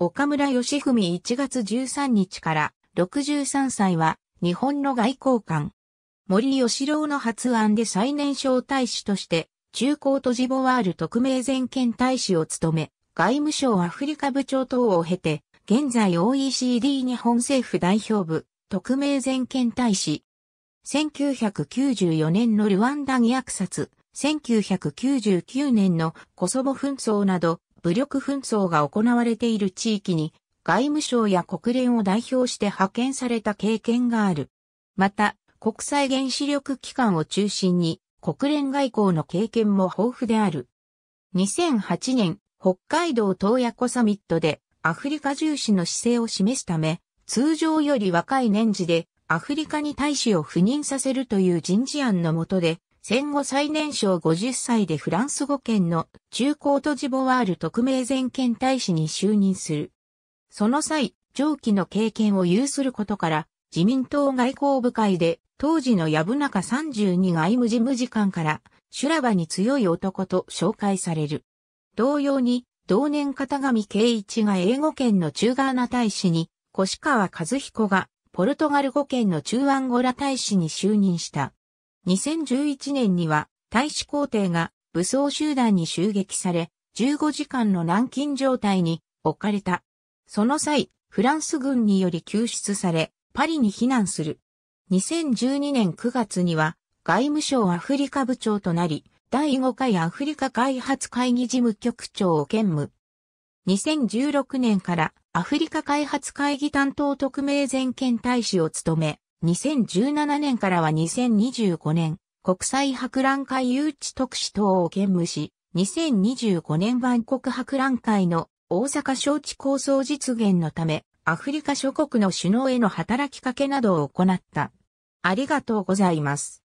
岡村義文1月13日から63歳は日本の外交官。森義郎の発案で最年少大使として中高とジボワール特命全権大使を務め、外務省アフリカ部長等を経て、現在 OECD 日本政府代表部特命全権大使。1994年のルワンダ疑惑殺、1999年のコソボ紛争など武力紛争が行われている地域に外務省や国連を代表して派遣された経験がある。また、国際原子力機関を中心に国連外交の経験も豊富である。2008年、北海道東野湖サミットでアフリカ重視の姿勢を示すため、通常より若い年次でアフリカに大使を赴任させるという人事案のもとで、戦後最年少50歳でフランス語圏の中高トジボワール特命全権大使に就任する。その際、長期の経験を有することから、自民党外交部会で、当時の藪中32外務事務次官から、修羅場に強い男と紹介される。同様に、同年片上圭一が英語圏の中ガーナ大使に、越川和彦がポルトガル語圏の中アンゴラ大使に就任した。2011年には大使皇帝が武装集団に襲撃され、15時間の軟禁状態に置かれた。その際、フランス軍により救出され、パリに避難する。2012年9月には、外務省アフリカ部長となり、第5回アフリカ開発会議事務局長を兼務。2016年からアフリカ開発会議担当特命全権大使を務め、2017年からは2025年、国際博覧会誘致特使等を兼務し、2025年万国博覧会の大阪招致構想実現のため、アフリカ諸国の首脳への働きかけなどを行った。ありがとうございます。